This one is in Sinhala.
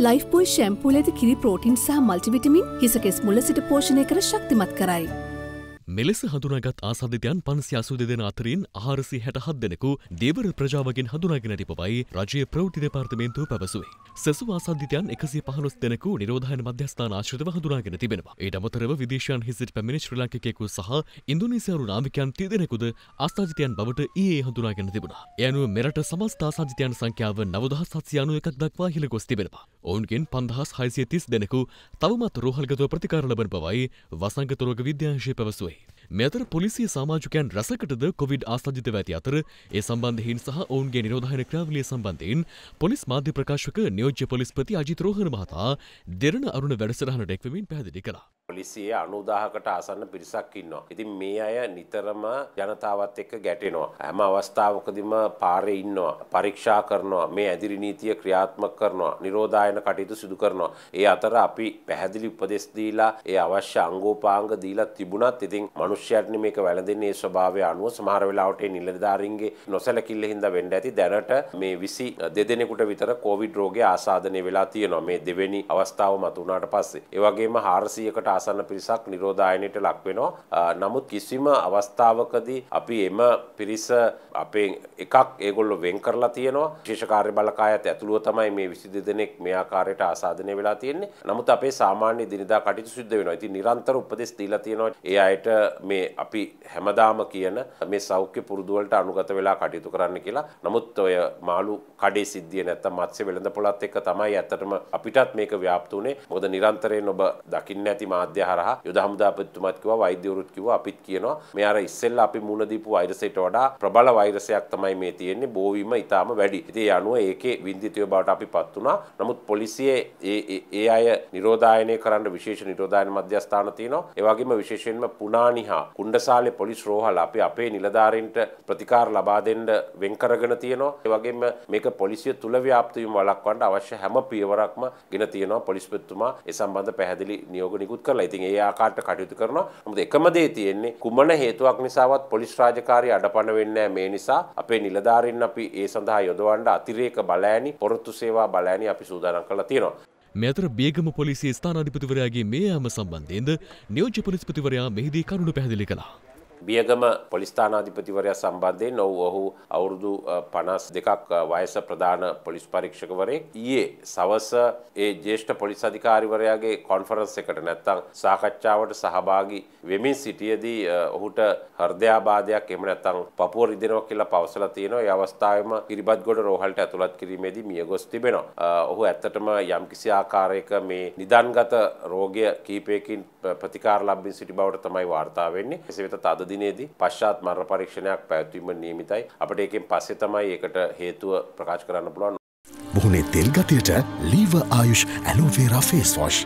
ලයිෆ්බෝයි ශැම්පූල ඇති කිරි ප්‍රෝටින් සහ මල්ටිවිටමින් හිසකෙස් මුල සිට පෝෂණය කර ශක්තිමත් කරයි. මෙලෙස හඳුනාගත් ආසාධිතයන් පන්සි අසු දෙදෙන අතරින් ආරසි හැටහත් දෙනෙකු දෙවර ප්‍රජාවගෙන් හඳුනාගෙනට පවයි රජය ප්‍රෞති දෙපාර්තමේන්තුව පැවසුවේ. සැසු ආසාධිතයන් එකසි පහලොස් දෙනෙකු නිරෝධයන මධ්‍යස්ථාන ආශ්‍රතව හඳුනාගෙන තිබෙනවා. ඒට අමතරව විදේශයන් හිසිට පැමිණි ශ්‍රී ලාංකිකයෙකු සහ ඉන්දුනීසියානු නාවිකයන් තිදෙනෙකුද ආසාධිතයන් බවට ඊයේ හඳුනාගෙන තිබුණා. ඒ අනුව මෙරට සමස්ත ආසාධිතයන් සංඛ්‍යාව 9791ක් දක්වා ඉහළ ගොස් තිබෙනවා. ඔවුන්ගෙන් 5630 දෙනෙකු තවමත් රෝහල්ගතව ප්‍රතිකාර ලබන බවයි වසංගත රෝග විද්‍යාංශය පැවසුවේ. මෙතර පොලිසිය සාමාජිකයන් රැසකටද කොවිඩ් ආස්ථජිතව ඇති අතර ඒ සම්බන්ධයෙන් සහ ඔවුන්ගේ නිරෝධායන ක්‍රාවලිය සම්බන්ධයෙන් පොලිස් මාධ්‍ය ප්‍රකාශක නියෝජ්‍ය පොලිස්පති අජිත් රෝහණ මහතා දෙරණ අරුණ වැඩසටහනට එක්වමින් පැහැදිලි කළා. පොලිසිය අනුදාහකට ආසන්න පිරිසක් ඉන්නවා. ඉතින් මේ අය නිතරම ජනතාවත් එක්ක ගැටෙනවා. හැම අවස්ථාවකදීම පාරේ ඉන්නවා. පරීක්ෂා කරනවා. මේ ඇදිරි නීතිය ක්‍රියාත්මක කරනවා. නිරෝධායන කටයුතු සිදු කරනවා. ඒ අතර අපි පැහැදිලි උපදෙස් දීලා ඒ අවශ්‍ය අංගෝපාංග දීලා තිබුණත් ඉතින් මිනිස්යාට මේක වැළඳෙන්නේ ඒ ස්වභාවය අනුව සමහර වෙලාවට ඒ නිලධාරීන්ගේ නොසැලකිල්ල හින්දා වෙන්න ඇති. දැනට මේ 22 දෙනෙකුට විතර කොවිඩ් රෝගේ ආසාදනය වෙලා තියෙනවා. මේ දෙවෙනි අවස්ථාව මත උනාට පස්සේ. ඒ වගේම 400කට ආසන්න පිරිසක් නිරෝධායනයට ලක් වෙනවා. නමුත් කිසිම අවස්ථාවකදී අපි එම පිරිස අපේ එකක් ඒගොල්ලෝ වෙන් කරලා තියෙනවා. විශේෂ කාර්ය බලකායත් ඇතුළුව තමයි මේ 22 දෙනෙක් මේ ආකාරයට ආසාදනය වෙලා තියෙන්නේ. නමුත් අපේ සාමාන්‍ය දිනදා කටයුතු සිද්ධ වෙනවා. ඉතින් නිරන්තර උපදෙස් දීලා තියෙනවා. ඒ අයට මේ අපි හැමදාම කියන මේ සෞඛ්‍ය පුරුදු වලට අනුගත වෙලා කටයුතු කරන්න කියලා. නමුත් ඔය මාළු කඩේ සිද්ධිය නැත්තම් මත්ස්‍ය වෙළඳපොළත් එක්ක තමයි ඇත්තටම අපිටත් මේක ව්‍යාප්ත උනේ. මොකද නිරන්තරයෙන් ඔබ දකින්න ඇති මා මාධ්‍ය හරහා යුද හමුදාපතිතුමත් කිව්වා වෛද්‍යවරුත් කිව්වා අපිත් කියනවා මේ අර ඉස්සෙල්ලා අපි මුණ දීපු වෛරසයට වඩා ප්‍රබල වෛරසයක් තමයි මේ තියෙන්නේ බෝවීම ඊටාම වැඩි. ඉතින් ඒ අනුව ඒකේ වින්දිතය බවට අපිපත් වුණා. නමුත් පොලිසියේ ඒ ඒ අය නිරෝධායනය කරන්න විශේෂ නිරෝධායන මධ්‍යස්ථාන තියෙනවා. ඒ වගේම විශේෂයෙන්ම පුණානිහා කුණ්ඩසාලේ පොලිස් රෝහල අපි අපේ නිලධාරීන්ට ප්‍රතිකාර ලබා දෙන්න වෙන් කරගෙන තියෙනවා. ඒ වගේම මේක පොලිසිය තුල ව්‍යාප්ත වීම වළක්වන්න අවශ්‍ය හැම පියවරක්ම ගෙන තියෙනවා. පොලිස්පතිතුමා ඒ සම්බන්ධ පැහැදිලි නියෝග නිකුත් කර කරලා ඉතින් ඒ ආකාරයට කටයුතු කරනවා. නමුත් එකම දේ තියෙන්නේ කුමන හේතුවක් නිසාවත් පොලිස් රාජකාරිය අඩපණ වෙන්නේ මේ නිසා අපේ නිලධාරීන් අපි ඒ සඳහා යොදවන්න අතිරේක බලෑනි පොරොත්තු සේවා බලෑනි අපි සූදානම් කරලා තියෙනවා. මේ අතර බේගම පොලිසිය ස්ථානාධිපතිවරයාගේ මේ යාම සම්බන්ධයෙන්ද නියෝජ්‍ය පොලිස්පතිවරයා මෙහිදී කරුණු පැහැදිලි කළා. බියගම පොලිස්ථානාධිපතිවරයා සම්බන්ධයෙන් ඔව් ඔහු අවුරුදු 52ක් වයස ප්‍රධාන පොලිස් පරීක්ෂකවරයෙක් ඊයේ සවස ඒ ජ්‍යෙෂ්ඨ පොලිස් අධිකාරිවරයාගේ කොන්ෆරන්ස් එකට නැත්නම් සාකච්ඡාවට සහභාගී වෙමින් සිටියේදී ඔහුට හෘදයාබාධයක් එහෙම නැත්නම් පපුව රිදෙනවා කියලා පවසලා තියෙනවා. ඒ අවස්ථාවේම කිරිබත්ගොඩ රෝහලට ඇතුළත් කිරීමේදී මියගොස් තිබෙනවා. ඔහු ඇත්තටම යම්කිසි ආකාරයක මේ නිදන්ගත රෝගය කීපයකින් ප්‍රතිකාර ලබමින් සිටි බවට තමයි වාර්තා වෙන්නේ. එසේ වෙතත් අද දිනේදී පශ්චාත් මරණ පරීක්ෂණයක් පැවැත්වීම නියමිතයි. අපිට ඒකෙන් පස්සේ තමයි ඒකට හේතුව ප්‍රකාශ කරන්න පුළුවන්. මුහුණේ තෙල් ගතියට ලීව ආයුෂ් ඇලෝවේරා ෆේස් වොෂ්